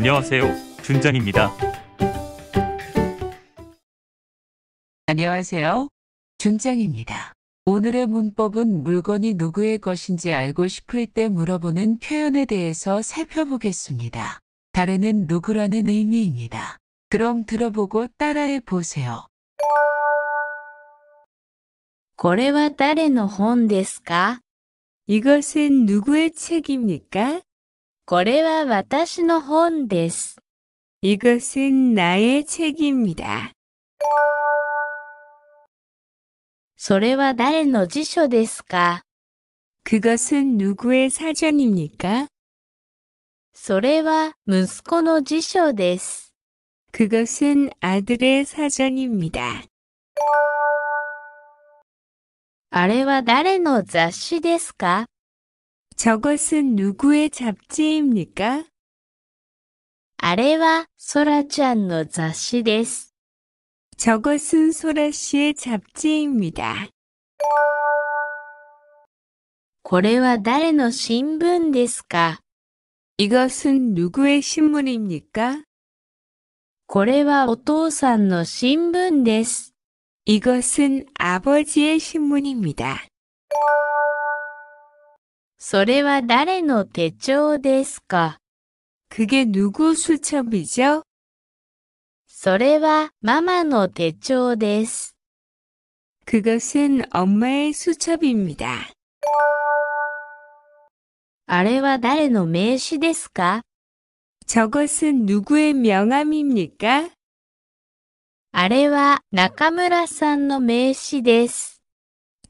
안녕하세요. 준장입니다. 안녕하세요. 준장입니다. 오늘의 문법은 물건이 누구의 것인지 알고 싶을 때 물어보는 표현에 대해서 살펴보겠습니다. 달에는 누구라는 의미입니다. 그럼 들어보고 따라해 보세요. これは誰の本ですか이것은누구의책입니까 これは私の本です。이것은나의책입니 다。 それは誰の辞書ですか그것은누구의사전입니까それは息子の辞書です。그것은아들의사전입니 다。 あれは誰の雑誌ですか 저것은 누구의 잡지입니까? あれは、ソラちゃんの雑誌です。 저것은 소라 씨의 잡지입니다. これは誰の新聞ですか 이것은 누구의 신문입니까? これはお父さんの新聞です。 이것은 아버지의 신문입니다. それは誰の手帳ですか그게누구수첩이죠それはママの手帳です。그것은엄마의수첩입니 다。 あれは誰の名刺ですか저것은누구의명함입니까あれは中村さんの名刺です。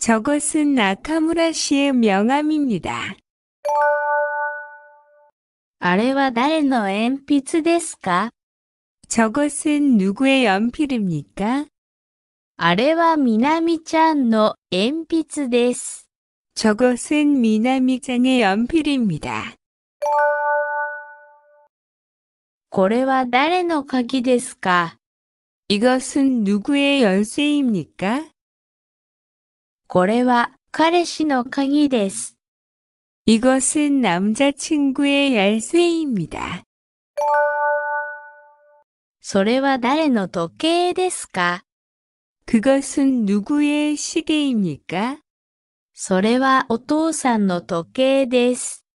저것은 나카무라 씨의 명함입니다. あれは誰の鉛筆ですか 저것은 누구의 연필입니까? あれはみなみちゃんの鉛筆で 저것은 미나미짱의 연필입니다. これは誰の鍵ですか 이것은 누구의 열쇠입니까? これは彼氏の鍵です。이것은남자친구의열쇠입니 다。 それは誰の時計ですか그것은누구의시계입니까それはお父さんの時計です。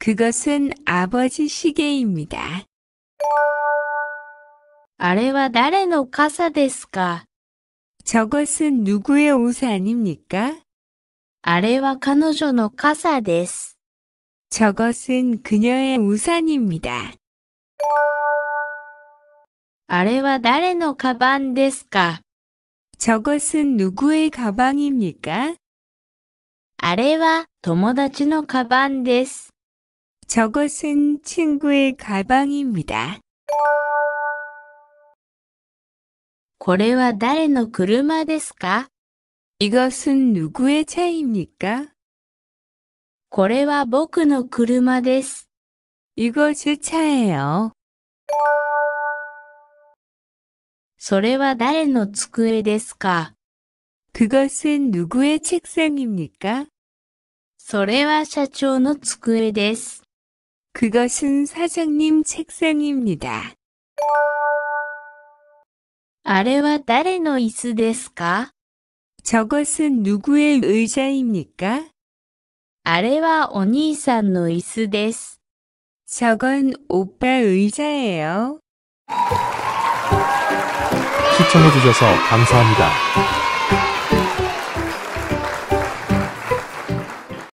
그것은아버지시계입니 다。 あれは誰の傘ですか 저것은 누구의 옷 아닙니까? あれは彼女の傘です。 저것은 그녀의 우산입니다. あれは誰のカバンですか 저것은 누구의 가방입니까? あれは友達のカバンです。 저것은 친구의 가방입니다. これは誰の車ですか이것은누구의차입니까これは僕の車です。이것의차예 요。 それは誰の机ですか그것은누구의책상입니까それは社長の机です。그것은사장님책상입니다あれは誰の椅子ですか 저것은 누구의 의자입니까? あれはお兄さんの椅子です。 저건 오빠 의자예요. 시청해주셔서 감사합니다.